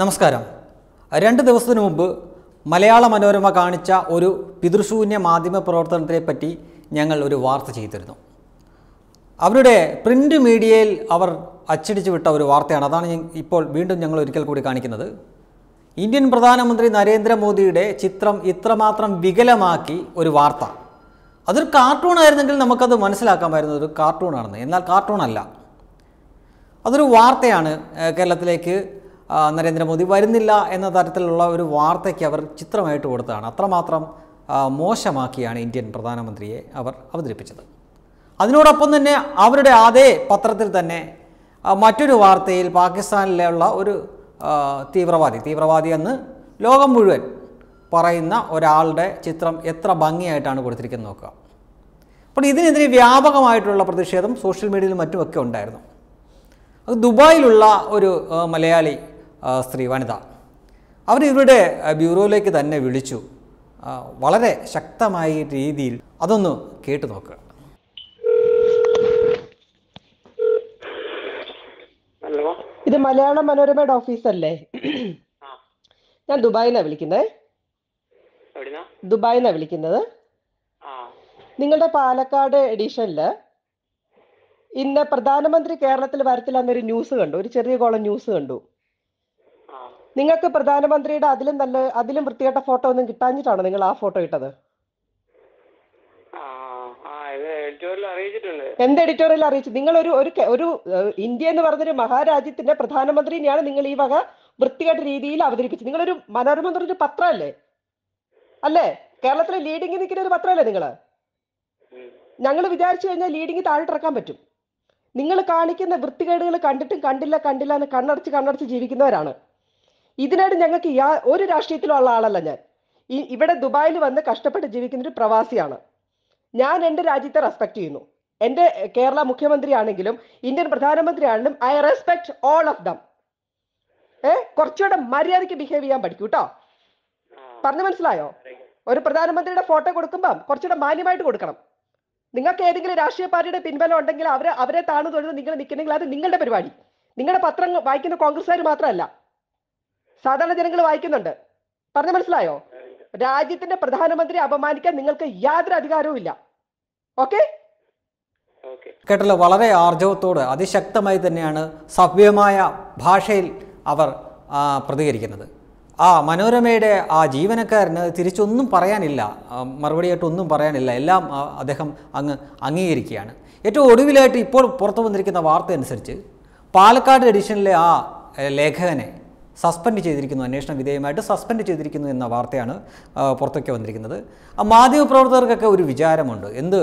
നമസ്കാരം രണ്ട് ദിവസത്തിനു മുമ്പ് മലയാള മനോരമ കാണിച്ച ഒരു പിതൃശൂന്യ മാധ്യമ പ്രവർത്തനത്തെ പറ്റി ഞങ്ങൾ ഒരു വാർത്ത ചെയ്തിരുന്നു അവരുടെ പ്രിൻ്റ് മീഡിയയിൽ അവർ അച്ചടിച്ചു വിട്ട ഒരു വാർത്തയാണ് അതാണ് ഇപ്പോൾ വീണ്ടും ഞങ്ങൾ ഒരിക്കൽ കൂടി കാണിക്കുന്നത് ഇന്ത്യൻ പ്രധാനമന്ത്രി നരേന്ദ്രമോദിയുടെ ചിത്രം ഇത്രമാത്രം വികലമാക്കി ഒരു വാർത്ത അതൊരു കാർട്ടൂൺ ആയിരുന്നെങ്കിൽ നമുക്കത് മനസ്സിലാക്കാമായിരുന്നു ഒരു കാർട്ടൂണാണെന്ന് എന്നാൽ കാർട്ടൂണല്ല അതൊരു വാർത്തയാണ് കേരളത്തിലേക്ക് നരേന്ദ്രമോദി വരുന്നില്ല എന്ന തരത്തിലുള്ള ഒരു വാർത്തയ്ക്ക് അവർ ചിത്രമായിട്ട് കൊടുത്തതാണ് അത്രമാത്രം മോശമാക്കിയാണ് ഇന്ത്യൻ പ്രധാനമന്ത്രിയെ അവർ അവതരിപ്പിച്ചത് അതിനോടൊപ്പം തന്നെ അവരുടെ അതേ പത്രത്തിൽ തന്നെ മറ്റൊരു വാർത്തയിൽ പാകിസ്ഥാനിലുള്ള ഒരു തീവ്രവാദി തീവ്രവാദി എന്ന് ലോകം മുഴുവൻ പറയുന്ന ഒരാളുടെ ചിത്രം എത്ര ഭംഗിയായിട്ടാണ് കൊടുത്തിരിക്കുന്നത് നോക്കുക അപ്പോൾ ഇതിനെതിരെ വ്യാപകമായിട്ടുള്ള പ്രതിഷേധം സോഷ്യൽ മീഡിയയിലും മറ്റുമൊക്കെ ഉണ്ടായിരുന്നു അത് ദുബായിലുള്ള ഒരു മലയാളി സ്ത്രീ വനിത അവൻ ഇവരുടെ ബ്യൂറോയിലേക്ക് തന്നെ വിളിച്ചു വളരെ ശക്തമായ രീതിയിൽ അതൊന്ന് കേട്ടു നോക്കുക ഇത് മലയാള മനോരമയുടെ ഓഫീസല്ലേ ഞാൻ ദുബായിന്നാ വിളിക്കുന്നേ ദുബായിന്നാ വിളിക്കുന്നത് നിങ്ങളുടെ പാലക്കാട് എഡിഷനില് ഇന്ന് പ്രധാനമന്ത്രി കേരളത്തിൽ വരത്തില്ല എന്നൊരു ന്യൂസ് കണ്ടു ഒരു ചെറിയ കോളം ന്യൂസ് കണ്ടു നിങ്ങൾക്ക് പ്രധാനമന്ത്രിയുടെ അതിലും നല്ല അതിലും വൃത്തികെട്ട ഫോട്ടോ ഒന്നും കിട്ടാഞ്ഞിട്ടാണോ നിങ്ങൾ ആ ഫോട്ടോ ഇട്ടത് എന്ത് എഡിറ്റോറിയൽ അറിയിച്ചു നിങ്ങൾ ഒരു ഒരു ഇന്ത്യ എന്ന് പറഞ്ഞൊരു മഹാരാജ്യത്തിന്റെ പ്രധാനമന്ത്രിനെയാണ് നിങ്ങൾ ഈ വക വൃത്തികെട്ട രീതിയിൽ അവതരിപ്പിച്ചത് നിങ്ങളൊരു മനോരമ എന്ന് പറഞ്ഞൊരു പത്രമല്ലേ അല്ലേ കേരളത്തിലെ ലീഡിംഗ് നിൽക്കുന്ന ഒരു പത്രമല്ലേ നിങ്ങള് ഞങ്ങൾ വിചാരിച്ചു കഴിഞ്ഞാൽ ലീഡിംഗ് താഴെട്ടിറക്കാൻ പറ്റും നിങ്ങൾ കാണിക്കുന്ന വൃത്തികേടുകൾ കണ്ടിട്ടും കണ്ടില്ല കണ്ടില്ല എന്ന് കണ്ണടച്ച് കണ്ണടച്ച് ജീവിക്കുന്നവരാണ് ഇതിനായിട്ട് ഞങ്ങൾക്ക് യാ ഒരു രാഷ്ട്രീയത്തിലുള്ള ആളല്ല ഞാൻ ഈ ഇവിടെ ദുബായിൽ വന്ന് കഷ്ടപ്പെട്ട് ജീവിക്കുന്ന ഒരു പ്രവാസിയാണ് ഞാൻ എൻ്റെ രാജ്യത്തെ റെസ്പെക്ട് ചെയ്യുന്നു എൻ്റെ കേരള മുഖ്യമന്ത്രി ആണെങ്കിലും ഇന്ത്യൻ പ്രധാനമന്ത്രി ആണെങ്കിലും I respect all of them ഏ കുറച്ചുകൂടെ മര്യാദയ്ക്ക് ബിഹേവ് ചെയ്യാൻ പഠിക്കൂ കേട്ടോ പറഞ്ഞു മനസ്സിലായോ ഒരു പ്രധാനമന്ത്രിയുടെ ഫോട്ടോ കൊടുക്കുമ്പം കുറച്ചുകൂടെ മാന്യമായിട്ട് കൊടുക്കണം നിങ്ങൾക്ക് ഏതെങ്കിലും രാഷ്ട്രീയ പാർട്ടിയുടെ പിൻബലം ഉണ്ടെങ്കിൽ അവരെ അവരെ താണു തൊഴുത് നിങ്ങൾ നിൽക്കണമെങ്കിൽ അത് നിങ്ങളുടെ പരിപാടി നിങ്ങളുടെ പത്രം വായിക്കുന്ന കോൺഗ്രസ്സുകാർ മാത്രമല്ല സാധാരണ ജനങ്ങൾ വായിക്കുന്നുണ്ട് പറഞ്ഞ മനസ്സിലായോ രാജ്യത്തിന്റെ പ്രധാനമന്ത്രി അപമാനിക്കാൻ നിങ്ങൾക്ക് യാതൊരു അധികാരവും ഇല്ല ഓക്കെ കേട്ടല്ലോ വളരെ ആർജവത്തോട് അതിശക്തമായി തന്നെയാണ് സഭ്യമായ ഭാഷയിൽ അവർ പ്രതികരിക്കുന്നത് ആ മനോരമയുടെ ആ ജീവനക്കാരന് തിരിച്ചൊന്നും പറയാനില്ല മറുപടിയായിട്ട് ഒന്നും പറയാനില്ല എല്ലാം അദ്ദേഹം അങ്ങ് അംഗീകരിക്കുകയാണ് ഏറ്റവും ഒടുവിലായിട്ട് ഇപ്പോൾ പുറത്തു വന്നിരിക്കുന്ന വാർത്ത അനുസരിച്ച് പാലക്കാട് എഡിഷനിലെ ആ ലേഖകനെ സസ്പെൻഡ് ചെയ്തിരിക്കുന്നു അന്വേഷണ വിധേയമായിട്ട് സസ്പെൻഡ് ചെയ്തിരിക്കുന്നു എന്ന വാർത്തയാണ് പുറത്തേക്ക് വന്നിരിക്കുന്നത് മാധ്യമപ്രവർത്തകർക്കൊക്കെ ഒരു വിചാരമുണ്ട് എന്ത്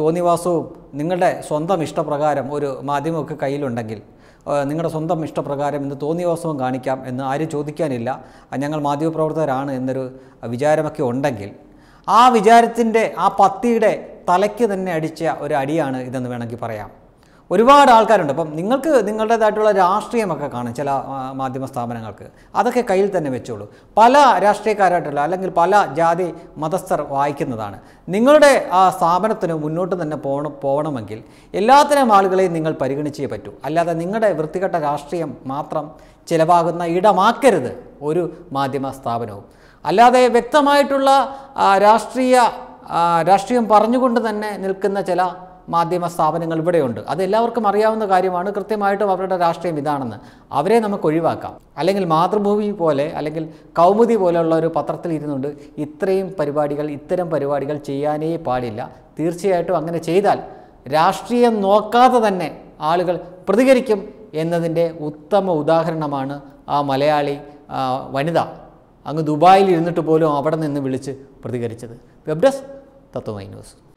തോന്നിവാസവും നിങ്ങളുടെ സ്വന്തം ഇഷ്ടപ്രകാരം ഒരു മാധ്യമമൊക്കെ കയ്യിലുണ്ടെങ്കിൽ നിങ്ങളുടെ സ്വന്തം ഇഷ്ടപ്രകാരം എന്ന് തോന്നിവാസവും കാണിക്കാം എന്ന് ആരും ചോദിക്കാനില്ല ഞങ്ങൾ മാധ്യമപ്രവർത്തകരാണ് എന്നൊരു വിചാരമൊക്കെ ഉണ്ടെങ്കിൽ ആ വിചാരത്തിൻ്റെ ആ പത്തിയുടെ തലയ്ക്ക് തന്നെ അടിച്ച ഒരു അടിയാണ് ഇതെന്ന് വേണമെങ്കിൽ പറയാം ഒരുപാട് ആൾക്കാരുണ്ട് അപ്പം നിങ്ങൾക്ക് നിങ്ങളുടേതായിട്ടുള്ള രാഷ്ട്രീയമൊക്കെ കാണും ചില മാധ്യമ സ്ഥാപനങ്ങൾക്ക് അതൊക്കെ കയ്യിൽ തന്നെ വെച്ചോളൂ പല രാഷ്ട്രീയക്കാരായിട്ടുള്ള അല്ലെങ്കിൽ പല ജാതി മതസ്ഥർ വായിക്കുന്നതാണ് നിങ്ങളുടെ ആ സ്ഥാപനത്തിന് മുന്നോട്ട് തന്നെ പോകണം പോകണമെങ്കിൽ എല്ലാത്തരം ആളുകളെയും നിങ്ങൾ പരിഗണിച്ചേ പറ്റൂ അല്ലാതെ നിങ്ങളുടെ വൃത്തികെട്ട രാഷ്ട്രീയം മാത്രം ചിലവാകുന്ന ഇടമാക്കരുത് ഒരു മാധ്യമ സ്ഥാപനവും അല്ലാതെ വ്യക്തമായിട്ടുള്ള രാഷ്ട്രീയ രാഷ്ട്രീയം പറഞ്ഞുകൊണ്ട് തന്നെ നിൽക്കുന്ന ചില മാധ്യമ സ്ഥാപനങ്ങൾ ഇവിടെയുണ്ട് അത് എല്ലാവർക്കും അറിയാവുന്ന കാര്യമാണ് കൃത്യമായിട്ടും അവരുടെ രാഷ്ട്രീയം ഇതാണെന്ന് അവരെ നമുക്ക് ഒഴിവാക്കാം അല്ലെങ്കിൽ മാതൃഭൂമി പോലെ അല്ലെങ്കിൽ കൗമുദി പോലെയുള്ള ഒരു പത്രത്തിൽ ഇരുന്നുകൊണ്ട് ഇത്രയും പരിപാടികൾ ഇത്തരം പരിപാടികൾ ചെയ്യാനേ പാടില്ല തീർച്ചയായിട്ടും അങ്ങനെ ചെയ്താൽ രാഷ്ട്രീയം നോക്കാതെ തന്നെ ആളുകൾ പ്രതികരിക്കും എന്നതിൻ്റെ ഉത്തമ ഉദാഹരണമാണ് ആ മലയാളി വനിത അങ്ങ് ദുബായിൽ ഇരുന്നിട്ട് പോലും അവിടെ നിന്ന് വിളിച്ച് പ്രതികരിച്ചത് വെബ് ഡെസ്ക് തത്വമൈ ന്യൂസ്